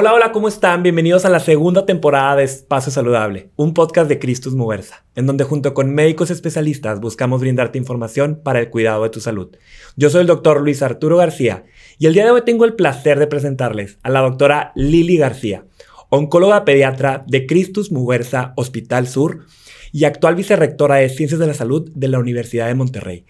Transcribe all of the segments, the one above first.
Hola, hola, ¿cómo están? Bienvenidos a la segunda temporada de Espacio Saludable, un podcast de Cristus Muversa, en donde junto con médicos especialistas buscamos brindarte información para el cuidado de tu salud. Yo soy el doctor Luis Arturo García y el día de hoy tengo el placer de presentarles a la doctora Lili García, oncóloga pediatra de Cristus Muversa Hospital Sur y actual vicerrectora de Ciencias de la Salud de la Universidad de Monterrey.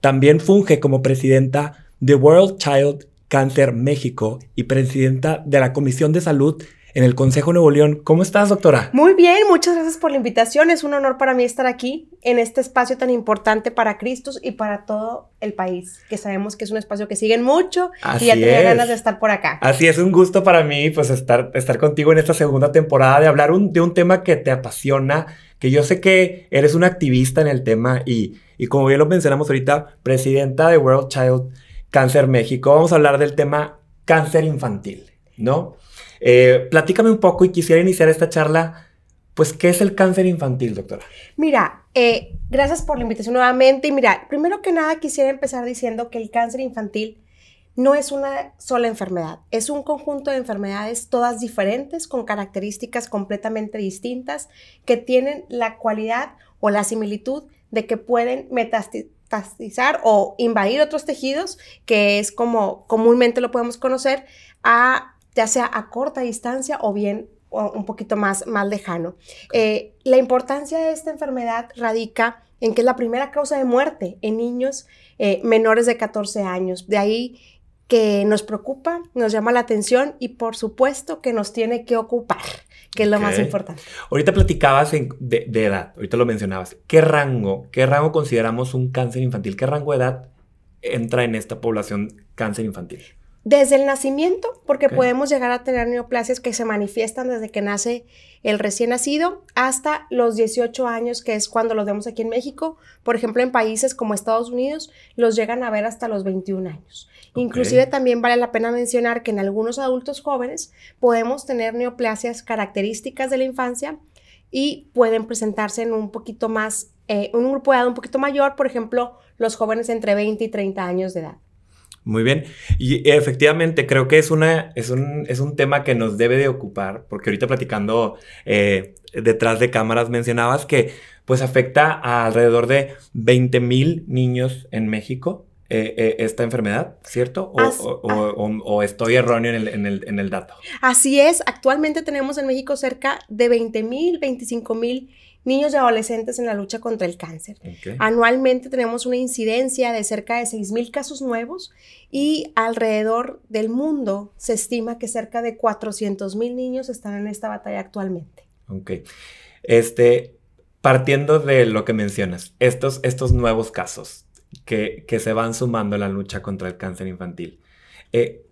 También funge como presidenta de World Child Cáncer México y presidenta de la Comisión de Salud en el Consejo Nuevo León. ¿Cómo estás, doctora? Muy bien, muchas gracias por la invitación. Es un honor para mí estar aquí en este espacio tan importante para Cristus y para todo el país, que sabemos que es un espacio que siguen mucho y ya tenía ganas de estar por acá. Así es, un gusto para mí pues estar, estar contigo en esta segunda temporada de hablar de un tema que te apasiona, que yo sé que eres una activista en el tema y, y como bien lo mencionamos ahorita, presidenta de World Child Cáncer México. Vamos a hablar del tema cáncer infantil, ¿no? Eh, platícame un poco y quisiera iniciar esta charla. Pues, ¿qué es el cáncer infantil, doctora? Mira, eh, gracias por la invitación nuevamente. Y mira, primero que nada quisiera empezar diciendo que el cáncer infantil no es una sola enfermedad, es un conjunto de enfermedades todas diferentes, con características completamente distintas, que tienen la cualidad o la similitud de que pueden metasti o invadir otros tejidos, que es como comúnmente lo podemos conocer, ya sea a corta distancia o bien un poquito más, más lejano. Eh, la importancia de esta enfermedad radica en que es la primera causa de muerte en niños eh, menores de 14 años. De ahí que nos preocupa, nos llama la atención y por supuesto que nos tiene que ocupar que es lo más importante. Ahorita platicabas de, de, edad, ahorita lo mencionabas. ¿Qué rango, qué rango consideramos un cáncer infantil? ¿Qué rango de edad entra en esta población cáncer infantil? desde el nacimiento, porque podemos llegar a tener neoplasias que se manifiestan desde que nace el recién nacido hasta los 18 años, que es cuando los vemos aquí en México. Por ejemplo, en países como Estados Unidos, los llegan a ver hasta los 21 años. Inclusive también vale la pena mencionar que en algunos adultos jóvenes podemos tener neoplasias características de la infancia y pueden presentarse en un poquito más, eh, un grupo de edad un poquito mayor, por ejemplo, los jóvenes entre 20 y 30 años de edad. Muy bien. Y efectivamente creo que es, una, es, un, es un tema que nos debe de ocupar, porque ahorita platicando eh, detrás de cámaras mencionabas que pues afecta a alrededor de 20 mil niños en México eh, eh, esta enfermedad, ¿cierto? Ah. O, estoy erróneo en el, en, el, en el, dato. Así es, actualmente tenemos en México cerca de 20 mil, 25 mil niños y adolescentes en la lucha contra el cáncer. Anualmente tenemos una incidencia de cerca de 6.000 casos nuevos y alrededor del mundo se estima que cerca de 400.000 niños están en esta batalla actualmente. Ok. Este, partiendo de lo que mencionas, estos, estos nuevos casos que, que se van sumando a la lucha contra el cáncer infantil, eh,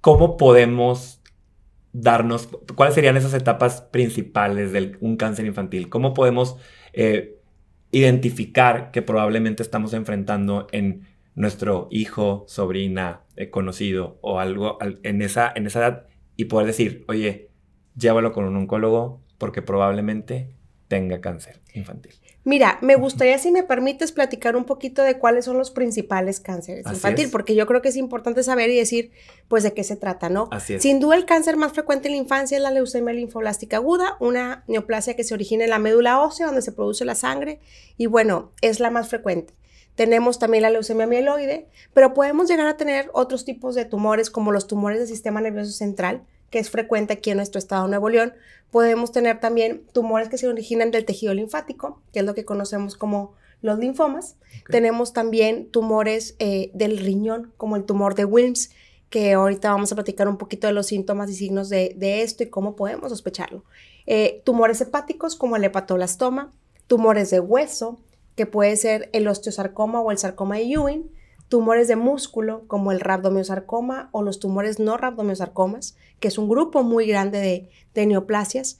¿cómo podemos darnos cuáles serían esas etapas principales de un cáncer infantil, cómo podemos eh, identificar que probablemente estamos enfrentando en nuestro hijo, sobrina, eh, conocido o algo en, esa, en esa edad y poder decir, oye, llévalo con un oncólogo porque probablemente tenga cáncer infantil. Mira, me gustaría, si me permites, platicar un poquito de cuáles son los principales cánceres infantiles, infantil, porque yo creo que es importante saber y decir, pues, de qué se trata, ¿no? Así es. Sin duda, el cáncer más frecuente en la infancia es la leucemia linfoblástica aguda, una neoplasia que se origina en la médula ósea, donde se produce la sangre, y bueno, es la más frecuente. Tenemos también la leucemia mieloide, pero podemos llegar a tener otros tipos de tumores, como los tumores del sistema nervioso central, que es frecuente aquí en nuestro estado Nuevo León. Podemos tener también tumores que se originan del tejido linfático, que es lo que conocemos como los linfomas. Tenemos también tumores eh, del riñón, como el tumor de Wilms, que ahorita vamos a platicar un poquito de los síntomas y signos de, esto y cómo podemos sospecharlo. Eh, tumores hepáticos, como el hepatoblastoma, tumores de hueso, que puede ser el osteosarcoma o el sarcoma de Ewing, tumores de músculo como el rhabdomiosarcoma o los tumores no rhabdomiosarcomas, que es un grupo muy grande de, neoplasias.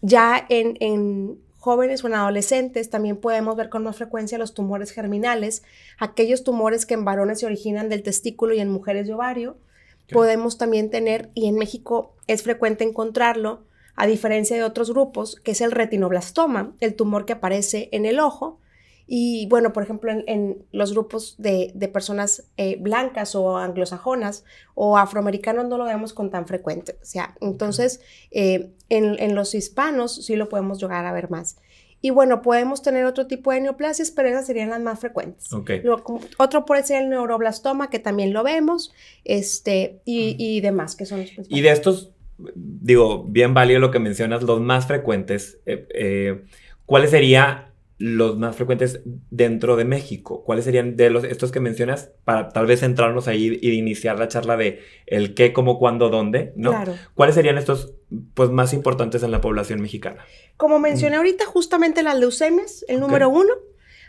Ya en, jóvenes o en adolescentes también podemos ver con más frecuencia los tumores germinales, aquellos tumores que en varones se originan del testículo y en mujeres de ovario. Podemos también tener, y en México es frecuente encontrarlo, a diferencia de otros grupos, que es el retinoblastoma, el tumor que aparece en el ojo, y bueno, por ejemplo, en, los grupos de, personas eh, blancas o anglosajonas o afroamericanos no lo vemos con tan frecuente. O sea, entonces eh, en, los hispanos sí lo podemos llegar a ver más. Y bueno, podemos tener otro tipo de neoplasias, pero esas serían las más frecuentes. otro puede ser el neuroblastoma, que también lo vemos, este, y, demás, que son los Y de estos, digo, bien válido lo que mencionas, los más frecuentes, eh, ¿cuáles sería los más frecuentes dentro de México? ¿Cuáles serían de los, estos que mencionas para tal vez centrarnos ahí y iniciar la charla de el qué, cómo, cuándo, dónde? ¿no? Claro. ¿Cuáles serían estos pues, más importantes en la población mexicana? Como mm. mencioné ahorita, justamente las leucemias, el número uno.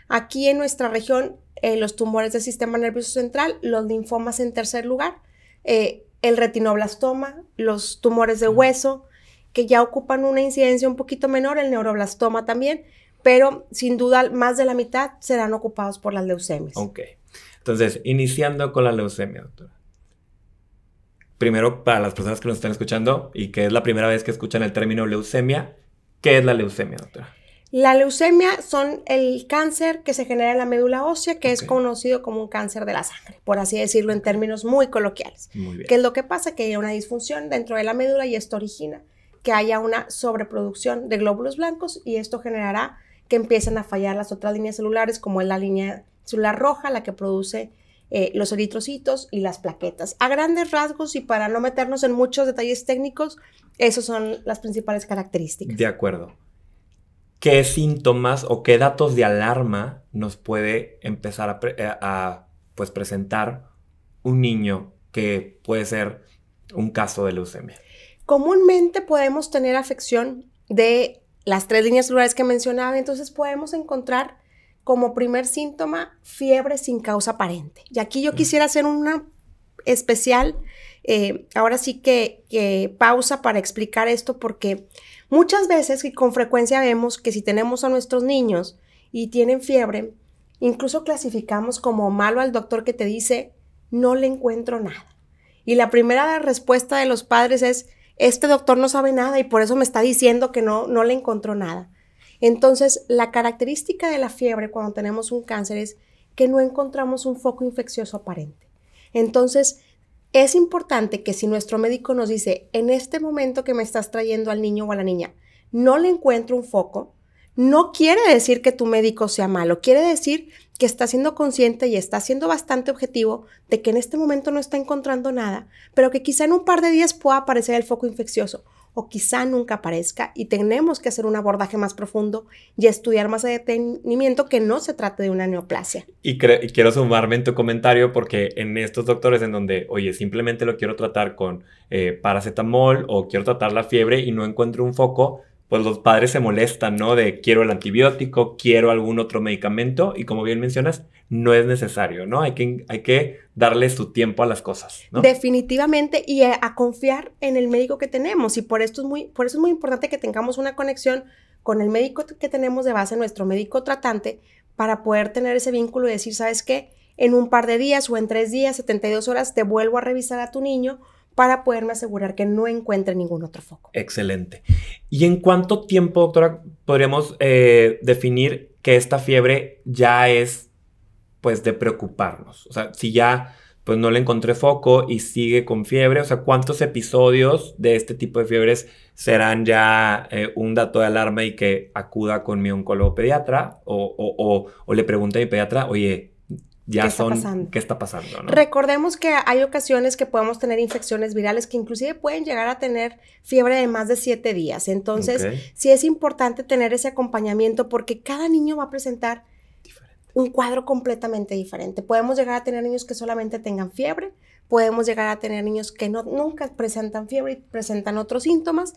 Aquí en nuestra región, eh, los tumores del sistema nervioso central, los linfomas en tercer lugar, eh, el retinoblastoma, los tumores de hueso, que ya ocupan una incidencia un poquito menor, el neuroblastoma también pero sin duda más de la mitad serán ocupados por las leucemias. Ok. Entonces, iniciando con la leucemia, doctora. Primero, para las personas que nos están escuchando y que es la primera vez que escuchan el término leucemia, ¿qué es la leucemia, doctora? La leucemia son el cáncer que se genera en la médula ósea, que es conocido como un cáncer de la sangre, por así decirlo en términos muy coloquiales. Muy bien. es lo que pasa? Que hay una disfunción dentro de la médula y esto origina que haya una sobreproducción de glóbulos blancos y esto generará que empiezan a fallar las otras líneas celulares, como es la línea celular roja, la que produce eh, los eritrocitos y las plaquetas. A grandes rasgos y para no meternos en muchos detalles técnicos, esas son las principales características. De acuerdo. ¿Qué síntomas o qué datos de alarma nos puede empezar a, eh, pues, presentar un niño que puede ser un caso de leucemia? Comúnmente podemos tener afección de las tres líneas rurales que mencionaba, entonces podemos encontrar como primer síntoma fiebre sin causa aparente. Y aquí yo quisiera hacer una especial, eh, ahora sí que, pausa para explicar esto porque muchas veces y con frecuencia vemos que si tenemos a nuestros niños y tienen fiebre, incluso clasificamos como malo al doctor que te dice, no le encuentro nada. Y la primera respuesta de los padres es, este doctor no sabe nada y por eso me está diciendo que no, no le encontró nada. Entonces, la característica de la fiebre cuando tenemos un cáncer es que no encontramos un foco infeccioso aparente. Entonces, es importante que si nuestro médico nos dice, en este momento que me estás trayendo al niño o a la niña, no le encuentro un foco, no quiere decir que tu médico sea malo, quiere decir que está siendo consciente y está siendo bastante objetivo de que en este momento no está encontrando nada, pero que quizá en un par de días pueda aparecer el foco infeccioso o quizá nunca aparezca y tenemos que hacer un abordaje más profundo y estudiar más a detenimiento que no se trate de una neoplasia. Y, quiero sumarme en tu comentario porque en estos doctores en donde, oye, simplemente lo quiero tratar con eh, paracetamol o quiero tratar la fiebre y no encuentro un foco, pues los padres se molestan, ¿no? De quiero el antibiótico, quiero algún otro medicamento y como bien mencionas, no es necesario, ¿no? Hay que, hay que darle su tiempo a las cosas, ¿no? Definitivamente y a, confiar en el médico que tenemos y por, esto es muy, por eso es muy importante que tengamos una conexión con el médico que tenemos de base, nuestro médico tratante, para poder tener ese vínculo y decir, ¿sabes qué? En un par de días o en tres días, 72 horas, te vuelvo a revisar a tu niño para poderme asegurar que no encuentre ningún otro foco. Excelente. ¿Y en cuánto tiempo, doctora, podríamos eh, definir que esta fiebre ya es, pues, de preocuparnos? O sea, si ya, pues, no le encontré foco y sigue con fiebre, o sea, ¿cuántos episodios de este tipo de fiebres serán ya eh, un dato de alarma y que acuda con mi oncólogo pediatra o, o le pregunte a mi pediatra, oye, ya son qué está pasando. Recordemos que hay ocasiones que podemos tener infecciones virales que inclusive pueden llegar a tener fiebre de más de siete días. Entonces, sí es importante tener ese acompañamiento porque cada niño va a presentar un cuadro completamente diferente. Podemos llegar a tener niños que solamente tengan fiebre, podemos llegar a tener niños que no, nunca presentan fiebre y presentan otros síntomas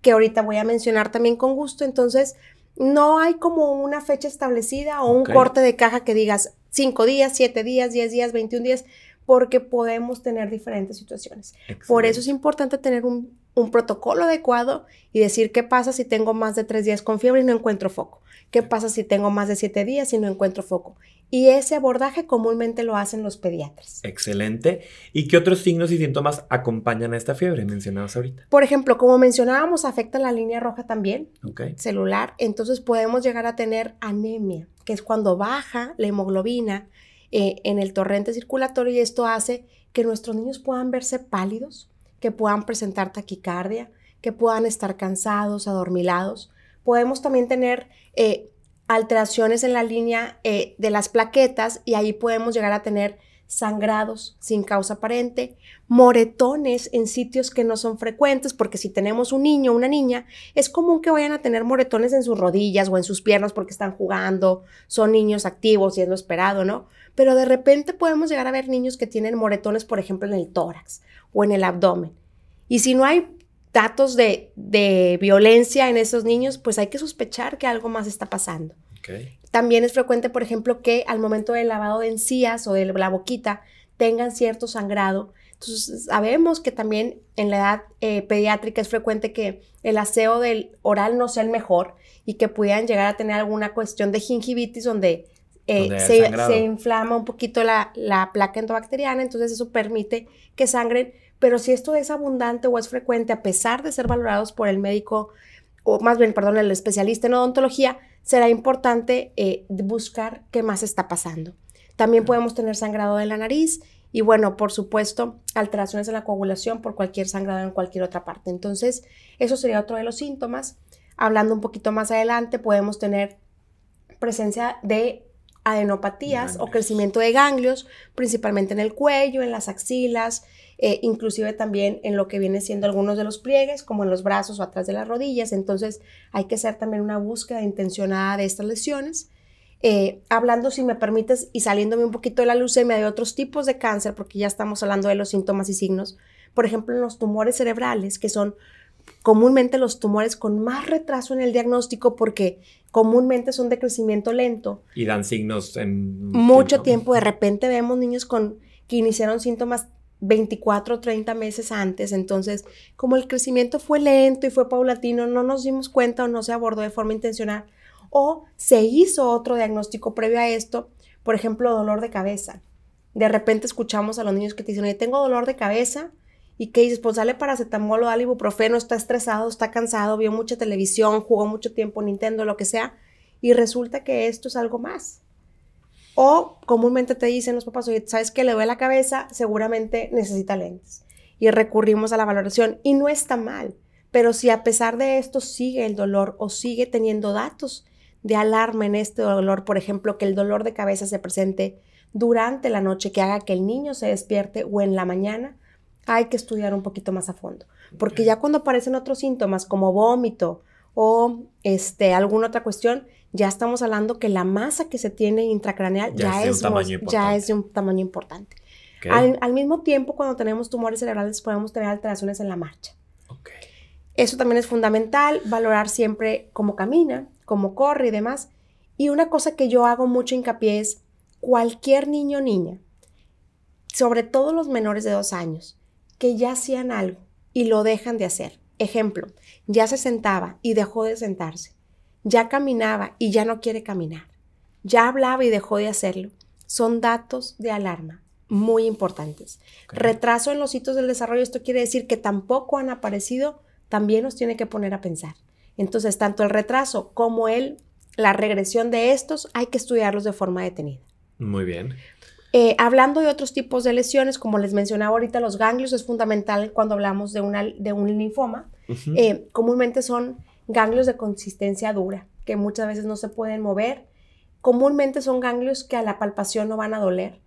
que ahorita voy a mencionar también con gusto. Entonces, no hay como una fecha establecida o un corte de caja que digas, 5 días, 7 días, 10 días, 21 días, porque podemos tener diferentes situaciones. Por eso es importante tener un, protocolo adecuado y decir qué pasa si tengo más de 3 días con fiebre y no encuentro foco. ¿Qué pasa si tengo más de 7 días y no encuentro foco? Y ese abordaje comúnmente lo hacen los pediatras. Excelente. ¿Y qué otros signos y síntomas acompañan a esta fiebre mencionados ahorita? Por ejemplo, como mencionábamos, afecta la línea roja también, celular, entonces podemos llegar a tener anemia que es cuando baja la hemoglobina eh, en el torrente circulatorio y esto hace que nuestros niños puedan verse pálidos, que puedan presentar taquicardia, que puedan estar cansados, adormilados. Podemos también tener eh, alteraciones en la línea eh, de las plaquetas y ahí podemos llegar a tener sangrados sin causa aparente, moretones en sitios que no son frecuentes, porque si tenemos un niño o una niña, es común que vayan a tener moretones en sus rodillas o en sus piernas porque están jugando, son niños activos y es lo esperado, ¿no? Pero de repente podemos llegar a ver niños que tienen moretones, por ejemplo, en el tórax o en el abdomen. Y si no hay datos de, de violencia en esos niños, pues hay que sospechar que algo más está pasando. También es frecuente, por ejemplo, que al momento del lavado de encías o de la boquita tengan cierto sangrado. Entonces, sabemos que también en la edad eh, pediátrica es frecuente que el aseo del oral no sea el mejor y que pudieran llegar a tener alguna cuestión de gingivitis donde, eh, se, inflama un poquito la, la placa endobacteriana, entonces eso permite que sangren. Pero si esto es abundante o es frecuente, a pesar de ser valorados por el médico, o más bien, perdón, el especialista en odontología, será importante eh, buscar qué más está pasando. También podemos tener sangrado de la nariz y bueno, por supuesto, alteraciones en la coagulación por cualquier sangrado en cualquier otra parte. Entonces, eso sería otro de los síntomas. Hablando un poquito más adelante, podemos tener presencia de adenopatías o crecimiento de ganglios, principalmente en el cuello, en las axilas, eh, inclusive también en lo que viene siendo algunos de los pliegues, como en los brazos o atrás de las rodillas. Entonces hay que hacer también una búsqueda intencionada de estas lesiones. Eh, hablando, si me permites, y saliéndome un poquito de la leucemia de otros tipos de cáncer, porque ya estamos hablando de los síntomas y signos, por ejemplo, en los tumores cerebrales, que son comúnmente los tumores con más retraso en el diagnóstico porque comúnmente son de crecimiento lento. Y dan signos en... Mucho tiempo. De repente vemos niños con, que iniciaron síntomas 24 o 30 meses antes. Entonces, como el crecimiento fue lento y fue paulatino, no nos dimos cuenta o no se abordó de forma intencional. O se hizo otro diagnóstico previo a esto, por ejemplo, dolor de cabeza. De repente escuchamos a los niños que te dicen, tengo dolor de cabeza, y que dices, pues para paracetamol o alibuprofeno, está estresado, está cansado, vio mucha televisión, jugó mucho tiempo Nintendo, lo que sea, y resulta que esto es algo más. O comúnmente te dicen los papás, oye, ¿sabes qué? le duele la cabeza? Seguramente necesita lentes. Y recurrimos a la valoración y no está mal, pero si a pesar de esto sigue el dolor o sigue teniendo datos de alarma en este dolor, por ejemplo, que el dolor de cabeza se presente durante la noche, que haga que el niño se despierte o en la mañana, hay que estudiar un poquito más a fondo. Porque ya cuando aparecen otros síntomas como vómito o este, alguna otra cuestión, ya estamos hablando que la masa que se tiene intracraneal ya, es, de un, ya es de un tamaño importante. Al, mismo tiempo, cuando tenemos tumores cerebrales, podemos tener alteraciones en la marcha. Eso también es fundamental, valorar siempre cómo camina, cómo corre y demás. Y una cosa que yo hago mucho hincapié es cualquier niño o niña, sobre todo los menores de dos años, que ya hacían algo y lo dejan de hacer. Ejemplo, ya se sentaba y dejó de sentarse. Ya caminaba y ya no quiere caminar. Ya hablaba y dejó de hacerlo. Son datos de alarma muy importantes. Retraso en los hitos del desarrollo, esto quiere decir que tampoco han aparecido, también nos tiene que poner a pensar. Entonces, tanto el retraso como el, la regresión de estos hay que estudiarlos de forma detenida. Muy bien. Eh, hablando de otros tipos de lesiones, como les mencionaba ahorita, los ganglios es fundamental cuando hablamos de, una, de un linfoma. Eh, comúnmente son ganglios de consistencia dura, que muchas veces no se pueden mover. Comúnmente son ganglios que a la palpación no van a doler.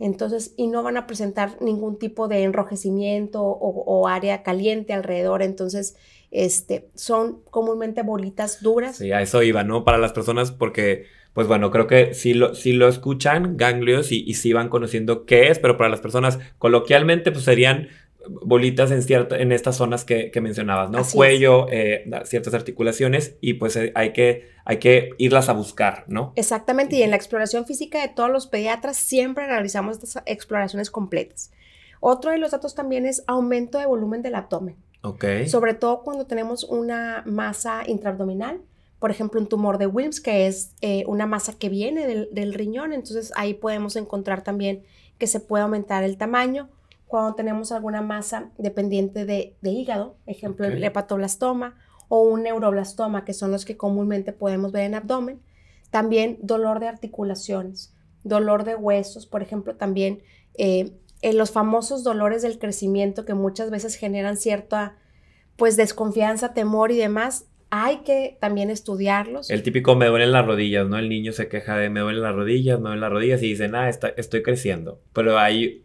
Entonces, y no van a presentar ningún tipo de enrojecimiento o, área caliente alrededor. Entonces, este, son comúnmente bolitas duras. Sí, a eso iba, ¿no? Para las personas, porque pues bueno, creo que si lo, lo escuchan, ganglios, y, si van conociendo qué es, pero para las personas coloquialmente, pues serían bolitas en, cierta, en estas zonas que, mencionabas, ¿no? Cuello, eh, ciertas articulaciones y pues eh, hay que, hay que irlas a buscar, ¿no? Exactamente, y en la exploración física de todos los pediatras siempre realizamos estas exploraciones completas. Otro de los datos también es aumento de volumen del abdomen. Ok. Sobre todo cuando tenemos una masa intraabdominal por ejemplo, un tumor de Wilms, que es eh, una masa que viene del, riñón. Entonces ahí podemos encontrar también que se puede aumentar el tamaño. Cuando tenemos alguna masa dependiente de, hígado, ejemplo, el hepatoblastoma o un neuroblastoma, que son los que comúnmente podemos ver en abdomen. También dolor de articulaciones, dolor de huesos, por ejemplo, también eh, en los famosos dolores del crecimiento que muchas veces generan cierta pues desconfianza, temor y demás, hay que también estudiarlos. El típico me en las rodillas, ¿no? El niño se queja de me duelen las rodillas, me duelen las rodillas y dice nada, ah, estoy creciendo. Pero ahí,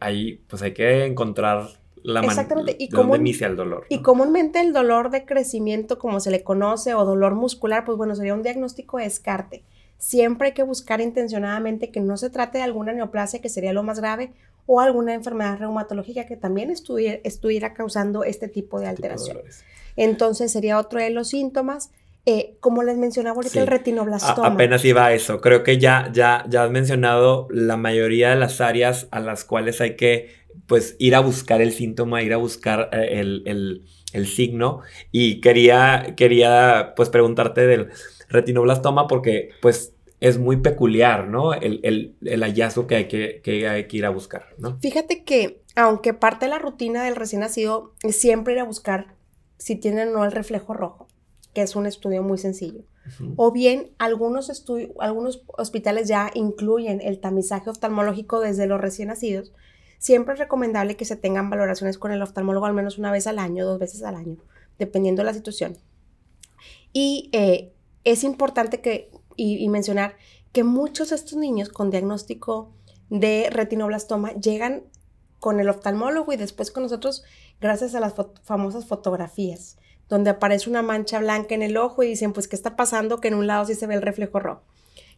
pues hay que encontrar la manera de cómo, inicia el dolor. Y comúnmente el dolor de crecimiento, como se le conoce, o dolor muscular, pues bueno, sería un diagnóstico de descarte. Siempre hay que buscar intencionadamente que no se trate de alguna neoplasia, que sería lo más grave, o alguna enfermedad reumatológica que también estuviera, causando este tipo de este alteraciones. Entonces sería otro de los síntomas. Eh, como les mencionaba ahorita, el retinoblastoma. apenas iba a eso. Creo que ya, ya, ya has mencionado la mayoría de las áreas a las cuales hay que pues ir a buscar el síntoma, ir a buscar eh, el, signo. Y quería, quería pues preguntarte del retinoblastoma porque pues es muy peculiar, ¿no? El, el, hallazgo que hay que, ir a buscar, Fíjate que, aunque parte de la rutina del recién nacido siempre ir a buscar si tienen o no el reflejo rojo, que es un estudio muy sencillo. O bien algunos, algunos hospitales ya incluyen el tamizaje oftalmológico desde los recién nacidos. Siempre es recomendable que se tengan valoraciones con el oftalmólogo al menos una vez al año, dos veces al año, dependiendo de la situación. Y eh, es importante que, y, y mencionar que muchos de estos niños con diagnóstico de retinoblastoma llegan con el oftalmólogo y después con nosotros gracias a las famosas fotografías, donde aparece una mancha blanca en el ojo y dicen, pues, ¿qué está pasando? Que en un lado sí se ve el reflejo rojo.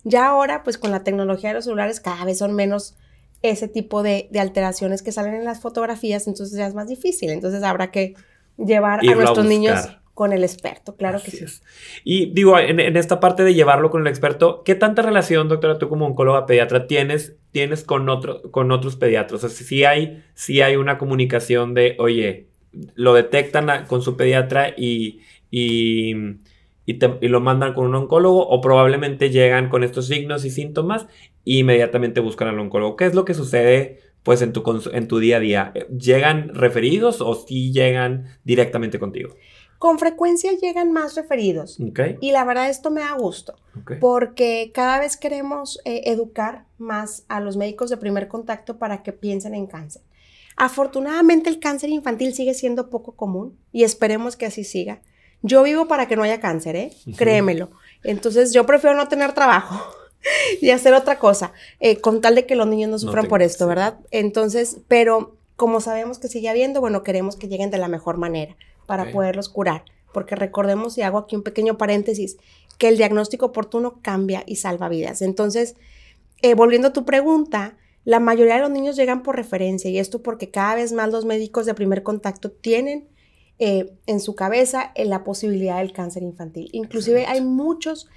Ya ahora, pues, con la tecnología de los celulares cada vez son menos ese tipo de, alteraciones que salen en las fotografías, entonces ya es más difícil. Entonces habrá que llevar a nuestros niños con el experto, claro que sí. Y digo, en, esta parte de llevarlo con el experto, ¿qué tanta relación, doctora, tú como oncóloga pediatra tienes, tienes con, otro, con otros pediatros? O sea, si hay, si hay una comunicación de, oye, lo detectan con su pediatra y, lo mandan con un oncólogo o probablemente llegan con estos signos y síntomas e inmediatamente buscan al oncólogo. ¿Qué es lo que sucede? Pues en tu, en tu día a día, ¿llegan referidos o si sí llegan directamente contigo? con frecuencia llegan más referidos. Y la verdad esto me da gusto, porque cada vez queremos eh, educar más a los médicos de primer contacto para que piensen en cáncer. Afortunadamente el cáncer infantil sigue siendo poco común y esperemos que así siga. Yo vivo para que no haya cáncer, ¿eh? Créemelo. Entonces yo prefiero no tener trabajo y hacer otra cosa, eh, con tal de que los niños no sufran por esto, ¿verdad? Entonces, pero como sabemos que sigue habiendo, bueno, queremos que lleguen de la mejor manera para poderlos curar. Porque recordemos, y hago aquí un pequeño paréntesis, que el diagnóstico oportuno cambia y salva vidas. Entonces, eh, volviendo a tu pregunta, la mayoría de los niños llegan por referencia y esto porque cada vez más los médicos de primer contacto tienen eh, en su cabeza eh, la posibilidad del cáncer infantil. Inclusive hay muchas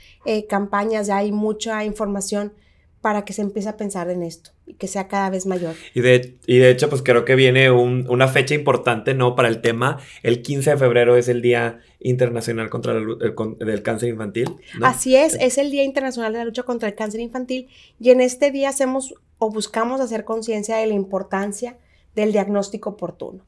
campañas, hay mucha información para que se empiece a pensar en esto y que sea cada vez mayor. Y de, y de hecho, pues creo que viene una fecha importante, ¿no? Para el tema. El 15 de febrero es el Día Internacional contra el, del Cáncer Infantil. Así es, es el Día Internacional de la Lucha contra el Cáncer Infantil y en este día hacemos o buscamos hacer conciencia de la importancia del diagnóstico oportuno.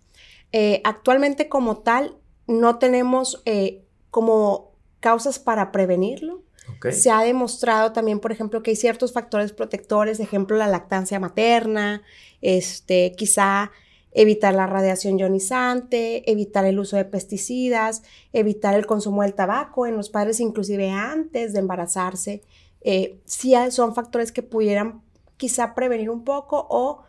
Eh, actualmente como tal, no tenemos eh, como causas para prevenirlo se ha demostrado también, por ejemplo, que hay ciertos factores protectores, ejemplo, la lactancia materna, este, quizá evitar la radiación ionizante, evitar el uso de pesticidas, evitar el consumo del tabaco en los padres, inclusive antes de embarazarse. Eh, sí son factores que pudieran quizá prevenir un poco o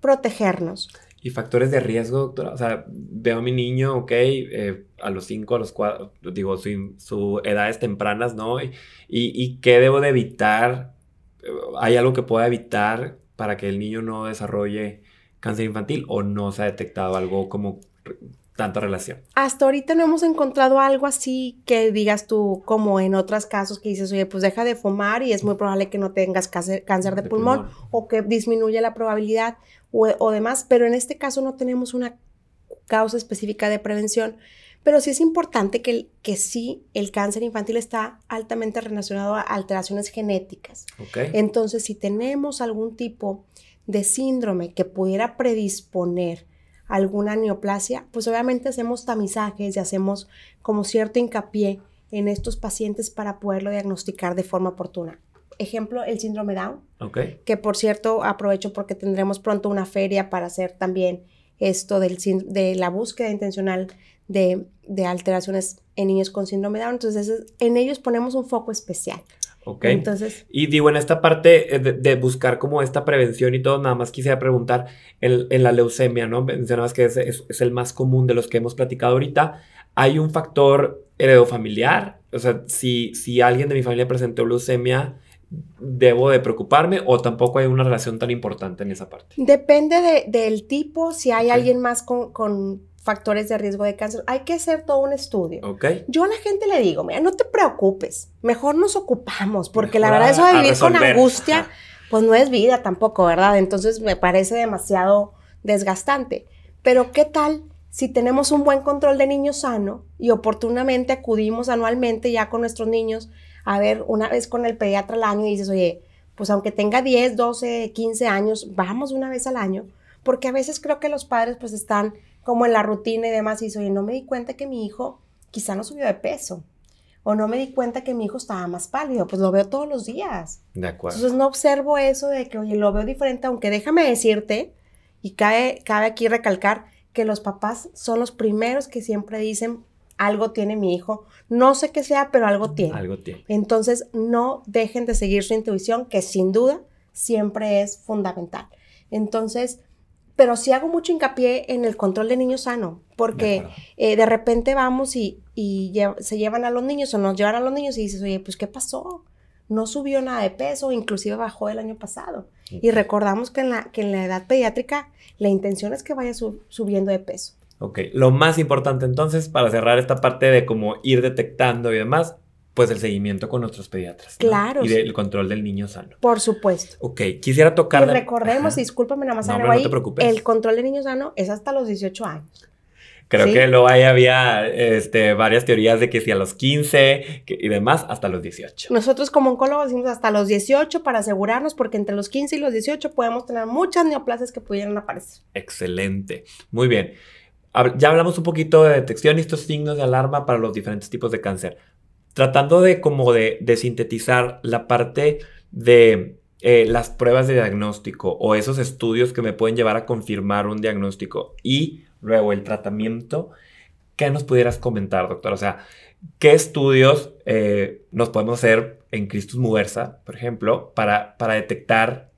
protegernos. ¿Y factores de riesgo, doctora? O sea, veo a mi niño, ok, eh, a los 5, a los 4, digo, su, su, edades tempranas, ¿no? Y, y, qué debo de evitar? Eh, ¿Hay algo que pueda evitar para que el niño no desarrolle cáncer infantil o no se ha detectado algo como tanta relación. Hasta ahorita no hemos encontrado algo así que digas tú, como en otros casos que dices, oye, pues deja de fumar y es muy probable que no tengas cáncer, de, pulmón, o que disminuye la probabilidad o, demás, pero en este caso no tenemos una causa específica de prevención. Pero sí es importante que, que sí el cáncer infantil está altamente relacionado a alteraciones genéticas. Entonces, si tenemos algún tipo de síndrome que pudiera predisponer alguna neoplasia, pues obviamente hacemos tamizajes y hacemos como cierto hincapié en estos pacientes para poderlo diagnosticar de forma oportuna. Ejemplo, el síndrome Down, que por cierto aprovecho porque tendremos pronto una feria para hacer también esto del, de la búsqueda intencional de, de, alteraciones en niños con síndrome Down. Entonces, en ellos ponemos un foco especial. Ok. Entonces. Y digo, en esta parte eh, de, buscar como esta prevención y todo, nada más quisiera preguntar en, la leucemia, ¿no? Mencionabas que es, el más común de los que hemos platicado ahorita. ¿Hay un factor heredofamiliar? O sea, si, si alguien de mi familia presentó leucemia, debo de preocuparme o tampoco hay una relación tan importante en esa parte? Depende del tipo, si hay alguien más con factores de riesgo de cáncer. Hay que hacer todo un estudio. Okay. Yo a la gente le digo, mira, no te preocupes, mejor nos ocupamos, porque la verdad eso de vivir con angustia, pues no es vida tampoco, ¿verdad? Entonces me parece demasiado desgastante. Pero ¿qué tal si tenemos un buen control de niños sano y oportunamente acudimos anualmente ya con nuestros niños a ver una vez con el pediatra al año y dices, oye, pues aunque tenga 10, 12, 15 años, vamos una vez al año, porque a veces creo que los padres pues están como en la rutina y demás, y dice, oye, no me di cuenta que mi hijo quizá no subió de peso, o no me di cuenta que mi hijo estaba más pálido, pues lo veo todos los días. De acuerdo. Entonces no observo eso de que, oye, lo veo diferente, aunque déjame decirte, y cabe, cabe aquí recalcar, que los papás son los primeros que siempre dicen, algo tiene mi hijo, no sé qué sea, pero algo tiene. Algo tiene. Entonces no dejen de seguir su intuición, que sin duda siempre es fundamental. Entonces, pero sí hago mucho hincapié en el control de niños sano, porque de, eh, repente vamos y, se llevan a los niños o nos llevan a los niños y dices, oye, pues ¿qué pasó? No subió nada de peso, inclusive bajó el año pasado. Y recordamos que en, la, que en la edad pediátrica la intención es que vaya subiendo de peso. Ok, lo más importante entonces para cerrar esta parte de cómo ir detectando y demás pues el seguimiento con nuestros pediatras. Claro. Y el control del niño sano. Por supuesto. Ok, quisiera tocar... Y recordemos, discúlpame nada más, no, te preocupes. el control del niño sano es hasta los 18 años. Creo que lo hay, había este, varias teorías de que si a los 15 y demás, hasta los 18. Nosotros como oncólogos decimos hasta los 18 para asegurarnos, porque entre los 15 y los 18 podemos tener muchas neoplasias que pudieran aparecer. Excelente. Muy bien. Ya hablamos un poquito de detección y estos signos de alarma para los diferentes tipos de cáncer tratando de como de, sintetizar la parte de eh, las pruebas de diagnóstico o esos estudios que me pueden llevar a confirmar un diagnóstico y luego el tratamiento, ¿qué nos pudieras comentar, doctor? O sea, ¿qué estudios eh, nos podemos hacer en Cristus Muversa, por ejemplo, para, para detectar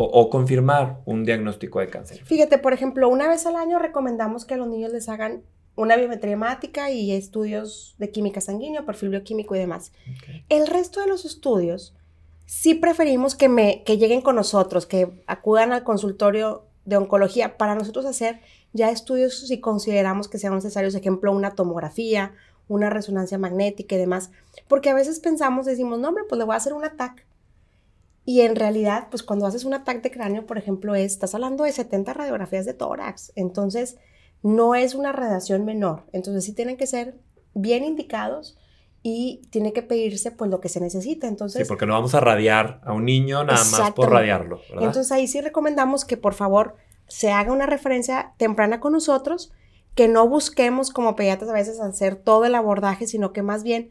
o, confirmar un diagnóstico de cáncer? Fíjate, por ejemplo, una vez al año recomendamos que a los niños les hagan una biometría hemática y estudios de química sanguínea, perfil bioquímico y demás. El resto de los estudios sí preferimos que, me, que lleguen con nosotros, que acudan al consultorio de oncología para nosotros hacer ya estudios si consideramos que sean necesarios, ejemplo, una tomografía, una resonancia magnética y demás, porque a veces pensamos, decimos, no, hombre, pues le voy a hacer un ataque. Y en realidad, pues cuando haces un ataque de cráneo, por ejemplo, estás hablando de 70 radiografías de tórax. Entonces, no es una radiación menor, entonces sí tienen que ser bien indicados y tiene que pedirse pues lo que se necesita. Entonces, sí, porque no vamos a radiar a un niño nada más por radiarlo. Entonces ahí sí recomendamos que por favor se haga una referencia temprana con nosotros, que no busquemos como pediatras a veces hacer todo el abordaje, sino que más bien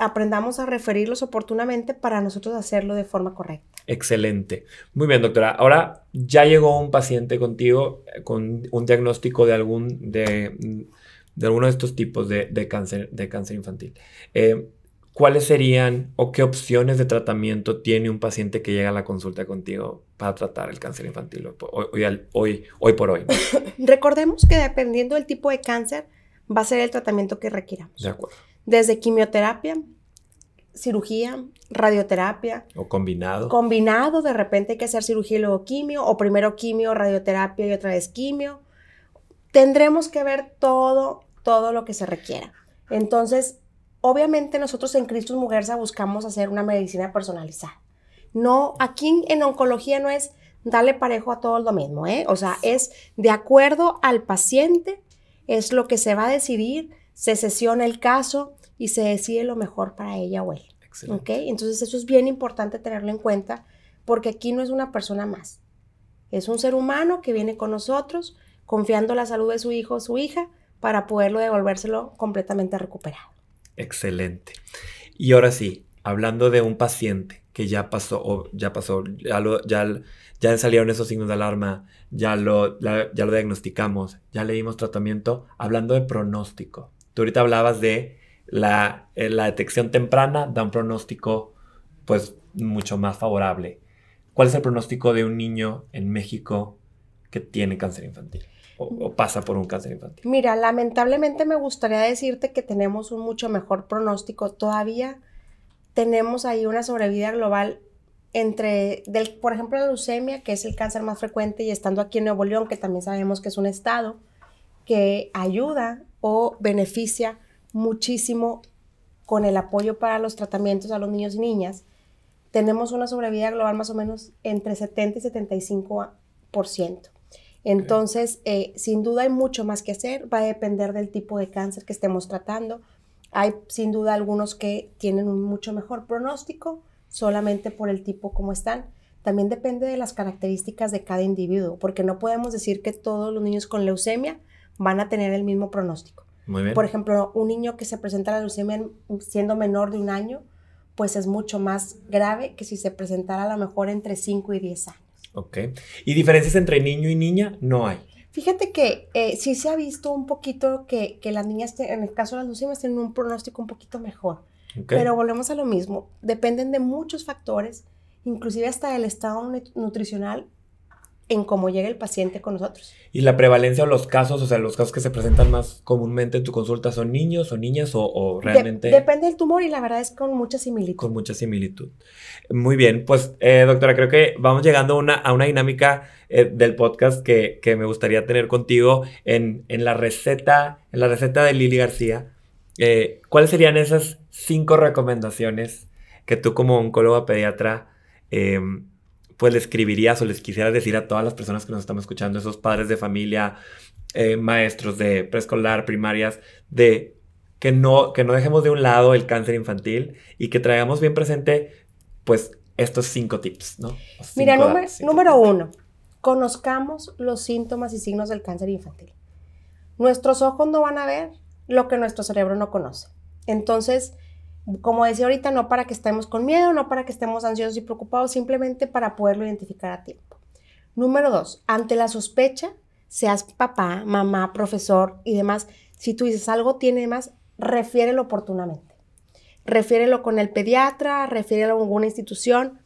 aprendamos a referirlos oportunamente para nosotros hacerlo de forma correcta. Excelente. Muy bien, doctora. Ahora ya llegó un paciente contigo eh, con un diagnóstico de algún de, alguno de estos tipos de, cáncer de cáncer infantil. Eh, ¿Cuáles serían o qué opciones de tratamiento tiene un paciente que llega a la consulta contigo para tratar el cáncer infantil hoy, por hoy? Recordemos que dependiendo del tipo de cáncer va a ser el tratamiento que requiramos. De acuerdo desde quimioterapia, cirugía, radioterapia. O combinado. Combinado, de repente hay que hacer cirugía y luego quimio, o primero quimio, radioterapia y otra vez quimio. Tendremos que ver todo, todo lo que se requiera. Entonces, obviamente nosotros en Cristo Mujerza buscamos hacer una medicina personalizada. No, aquí en, oncología no es darle parejo a todo lo mismo, ¿eh? O sea, es de acuerdo al paciente, es lo que se va a decidir, se sesiona el caso y se decide lo mejor para ella o él. Excelente. Entonces eso es bien importante tenerlo en cuenta porque aquí no es una persona más. Es un ser humano que viene con nosotros confiando la salud de su hijo o su hija para poderlo devolvérselo completamente recuperado. Excelente. Y ahora sí, hablando de un paciente que ya pasó, o ya pasó, ya, ya, salieron esos signos de alarma, ya ya lo diagnosticamos, ya le dimos tratamiento, hablando de pronóstico. Tú ahorita hablabas de eh, la, detección temprana da un pronóstico pues mucho más favorable. ¿Cuál es el pronóstico de un niño en México que tiene cáncer infantil? O, pasa por un cáncer infantil? Mira, lamentablemente me gustaría decirte que tenemos un mucho mejor pronóstico. Todavía tenemos ahí una sobrevida global entre, por ejemplo, la leucemia, que es el cáncer más frecuente, y estando aquí en Nuevo León, que también sabemos que es un estado que ayuda o beneficia muchísimo con el apoyo para los tratamientos a los niños y niñas, tenemos una sobrevida global más o menos entre 70 y 75%. Entonces, eh, sin duda hay mucho más que hacer, va a depender del tipo de cáncer que estemos tratando. Hay sin duda algunos que tienen un mucho mejor pronóstico solamente por el tipo como están. También depende de las características de cada individuo, porque no podemos decir que todos los niños con leucemia van a tener el mismo pronóstico. Muy bien. Por ejemplo, un niño que se presenta a la leucemia siendo menor de un año, pues es mucho más grave que si se presentara a lo mejor entre 5 y 10 años. Ok. ¿Y diferencias entre niño y niña? No hay. Fíjate que eh, sí se ha visto un poquito que, que las niñas, en el caso de las leucemias, tienen un pronóstico un poquito mejor. Pero volvemos a lo mismo. Dependen de muchos factores, inclusive hasta el estado nutricional en cómo llega el paciente con nosotros. ¿Y la prevalencia o los casos, o sea, los casos que se presentan más comúnmente en tu consulta son niños o niñas o, realmente... depende del tumor y la verdad es con mucha similitud. Con mucha similitud. Muy bien, pues eh, doctora, creo que vamos llegando a una dinámica eh, del podcast que, me gustaría tener contigo en, en, la receta, en la receta de Lili García. Eh, ¿Cuáles serían esas cinco recomendaciones que tú como oncóloga pediatra... Em, pues les escribirías o les quisiera decir a todas las personas que nos están escuchando, esos padres de familia, eh, maestros de preescolar, primarias, de que no, que no dejemos de un lado el cáncer infantil y que traigamos bien presente, pues, estos cinco tips, ¿no? Mira, número, número uno, conozcamos los síntomas y signos del cáncer infantil. Nuestros ojos no van a ver lo que nuestro cerebro no conoce. Entonces, como decía ahorita, no para que estemos con miedo, no para que estemos ansiosos y preocupados, simplemente para poderlo identificar a tiempo. Número dos, ante la sospecha, seas papá, mamá, profesor y demás, si tú dices algo tiene más, refiérelo oportunamente. Refiérelo con el pediatra, refiérelo a alguna institución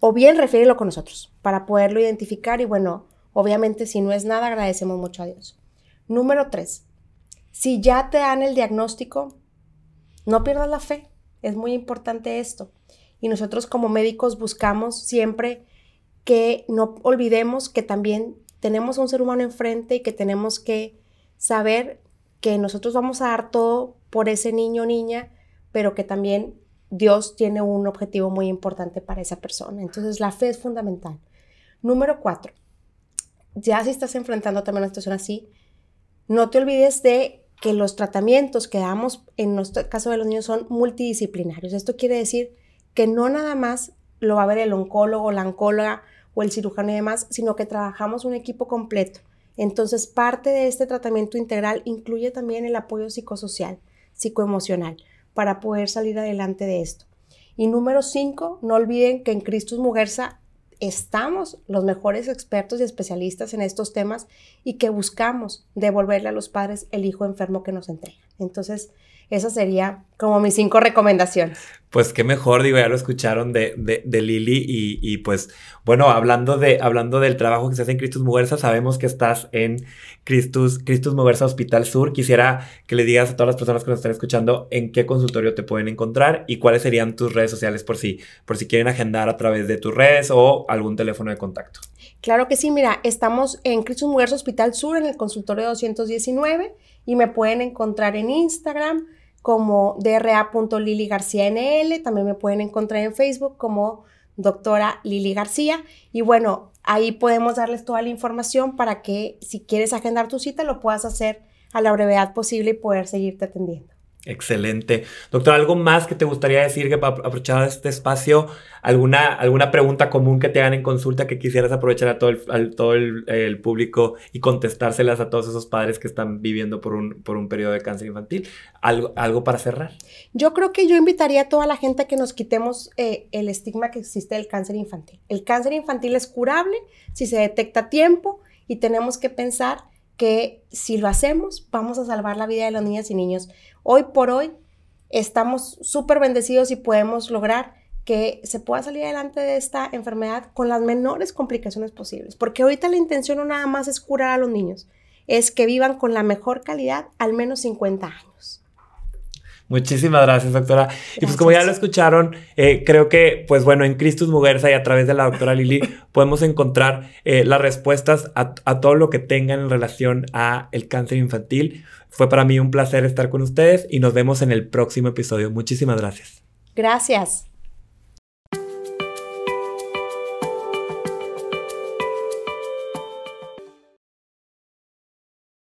o bien refiérelo con nosotros para poderlo identificar y bueno, obviamente si no es nada agradecemos mucho a Dios. Número tres, si ya te dan el diagnóstico, no pierdas la fe, es muy importante esto. Y nosotros como médicos buscamos siempre que no olvidemos que también tenemos un ser humano enfrente y que tenemos que saber que nosotros vamos a dar todo por ese niño o niña, pero que también Dios tiene un objetivo muy importante para esa persona. Entonces la fe es fundamental. Número cuatro, ya si estás enfrentando también una situación así, no te olvides de que los tratamientos que damos en nuestro caso de los niños son multidisciplinarios. Esto quiere decir que no nada más lo va a ver el oncólogo, la oncóloga o el cirujano y demás, sino que trabajamos un equipo completo. Entonces, parte de este tratamiento integral incluye también el apoyo psicosocial, psicoemocional, para poder salir adelante de esto. Y número cinco, no olviden que en Cristus Mujerza estamos los mejores expertos y especialistas en estos temas y que buscamos devolverle a los padres el hijo enfermo que nos entrega. Entonces, esas sería como mis cinco recomendaciones pues qué mejor, digo, ya lo escucharon de, de, Lili y, pues bueno, hablando, de, hablando del trabajo que se hace en Cristus Muguerza, sabemos que estás en Cristus, Cristus Hospital Sur. Quisiera que le digas a todas las personas que nos están escuchando en qué consultorio te pueden encontrar y cuáles serían tus redes sociales por si, por si quieren agendar a través de tus redes o algún teléfono de contacto. Claro que sí, mira, estamos en Cristus Muguerza Hospital Sur, en el consultorio 219 y me pueden encontrar en Instagram como lily García NL, también me pueden encontrar en Facebook como doctora Lili García y bueno, ahí podemos darles toda la información para que si quieres agendar tu cita lo puedas hacer a la brevedad posible y poder seguirte atendiendo. Excelente. Doctor, ¿algo más que te gustaría decir que aprovechar este espacio? ¿Alguna, ¿Alguna pregunta común que te hagan en consulta que quisieras aprovechar a todo el, todo el, público y contestárselas a todos esos padres que están viviendo por un, por un periodo de cáncer infantil? ¿Algo, ¿Algo, para cerrar? Yo creo que yo invitaría a toda la gente a que nos quitemos eh, el estigma que existe del cáncer infantil. El cáncer infantil es curable si se detecta a tiempo y tenemos que pensar que si lo hacemos vamos a salvar la vida de los niñas y niños. Hoy por hoy estamos súper bendecidos y podemos lograr que se pueda salir adelante de esta enfermedad con las menores complicaciones posibles, porque ahorita la intención no nada más es curar a los niños, es que vivan con la mejor calidad al menos 50 años. Muchísimas gracias, doctora. Y pues como ya lo escucharon, eh, creo que, pues bueno, en Christus Mugersa y a través de la doctora Lili podemos encontrar eh, las respuestas a, a, todo lo que tengan en relación a el cáncer infantil. Fue para mí un placer estar con ustedes y nos vemos en el próximo episodio. Muchísimas gracias. Gracias.